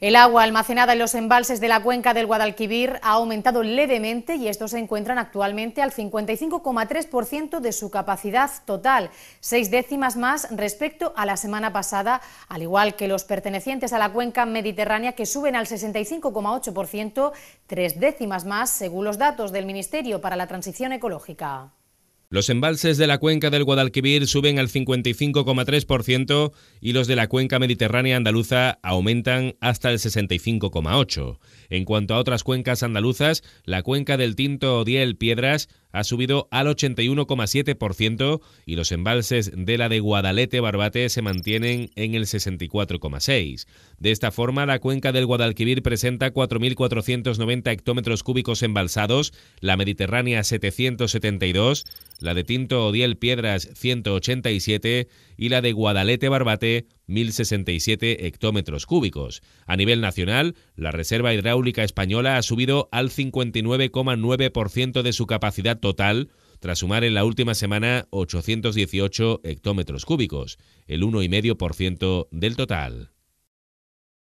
El agua almacenada en los embalses de la cuenca del Guadalquivir ha aumentado levemente y estos se encuentran actualmente al 55,3% de su capacidad total, seis décimas más respecto a la semana pasada, al igual que los pertenecientes a la cuenca mediterránea que suben al 65,8%, tres décimas más según los datos del Ministerio para la Transición Ecológica. Los embalses de la cuenca del Guadalquivir suben al 55,3% y los de la cuenca mediterránea andaluza aumentan hasta el 65,8%. En cuanto a otras cuencas andaluzas, la cuenca del Tinto Odiel Piedras ha subido al 81,7% y los embalses de la de Guadalete Barbate se mantienen en el 64,6%. De esta forma, la cuenca del Guadalquivir presenta 4.490 hectómetros cúbicos embalsados, la Mediterránea 772, la de Tinto Odiel Piedras 187 y la de Guadalete Barbate 1.067 hectómetros cúbicos. A nivel nacional, la Reserva Hidráulica Española ha subido al 59,9% de su capacidad total, tras sumar en la última semana 818 hectómetros cúbicos, el 1,5% del total.